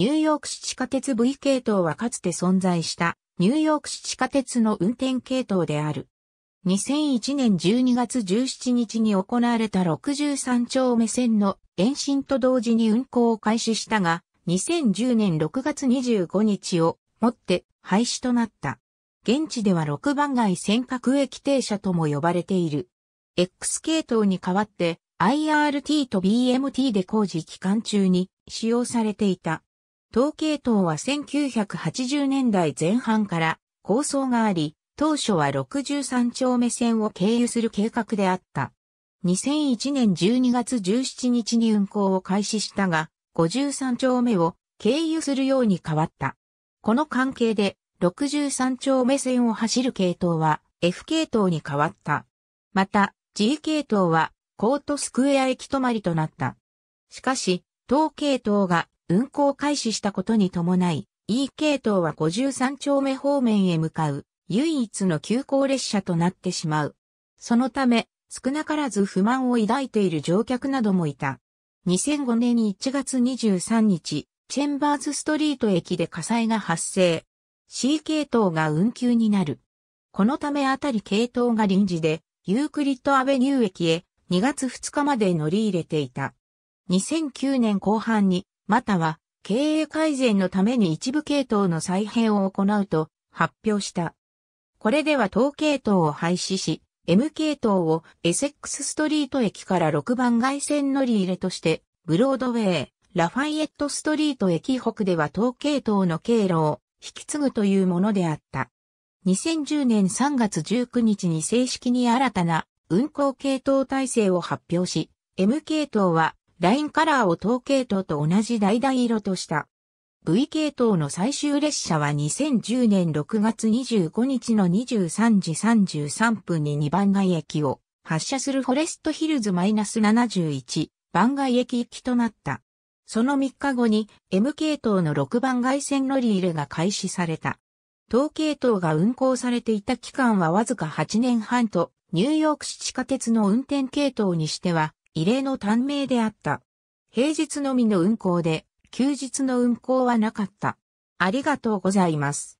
ニューヨーク市地下鉄 V 系統はかつて存在したニューヨーク市地下鉄の運転系統である。2001年12月17日に行われた63丁目線の延伸と同時に運行を開始したが、2010年6月25日をもって廃止となった。現地では6番街尖閣駅停車とも呼ばれている。X 系統に代わって IRT と BMT で工事期間中に使用されていた。統計統は1980年代前半から構想があり、当初は63丁目線を経由する計画であった。2001年12月17日に運行を開始したが、53丁目を経由するように変わった。この関係で63丁目線を走る系統は F 系統に変わった。また G 系統はコートスクエア駅止まりとなった。しかし、東系統が運行開始したことに伴い、E 系統は53丁目方面へ向かう唯一の急行列車となってしまう。そのため、少なからず不満を抱いている乗客などもいた。2005年1月23日、チェンバーズストリート駅で火災が発生。C 系統が運休になる。このためあたり系統が臨時で、ユークリッドアベニュー駅へ2月2日まで乗り入れていた。2009年後半にまたは経営改善のために一部系統の再編を行うと発表した。これでは統系統を廃止し、M 系統をエセックスストリート駅から6番外線乗り入れとして、ブロードウェイ、ラファイエットストリート駅北では統系統の経路を引き継ぐというものであった。2010年3月19日に正式に新たな運行系統体制を発表し、M 系統はラインカラーを東系統と同じ橙色とした。V 系統の最終列車は2010年6月25日の23時33分に2番街駅を発車するフォレストヒルズ -71 番街駅行きとなった。その3日後に M 系統の6番街線乗り入れが開始された。東系統が運行されていた期間はわずか8年半と、ニューヨーク市地下鉄の運転系統にしては異例の短命であった。平日のみの運行で、休日の運行はなかった。ありがとうございます。